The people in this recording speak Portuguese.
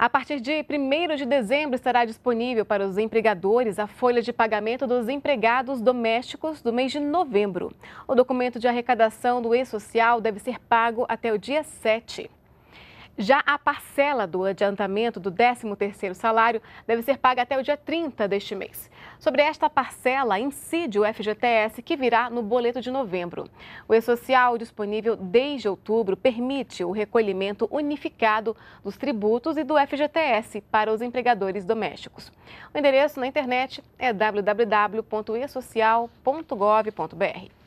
A partir de 1 de dezembro estará disponível para os empregadores a folha de pagamento dos empregados domésticos do mês de novembro. O documento de arrecadação do e-social deve ser pago até o dia 7. Já a parcela do adiantamento do 13º salário deve ser paga até o dia 30 deste mês. Sobre esta parcela incide o FGTS, que virá no boleto de novembro. O e-social disponível desde outubro permite o recolhimento unificado dos tributos e do FGTS para os empregadores domésticos. O endereço na internet é www.esocial.gov.br.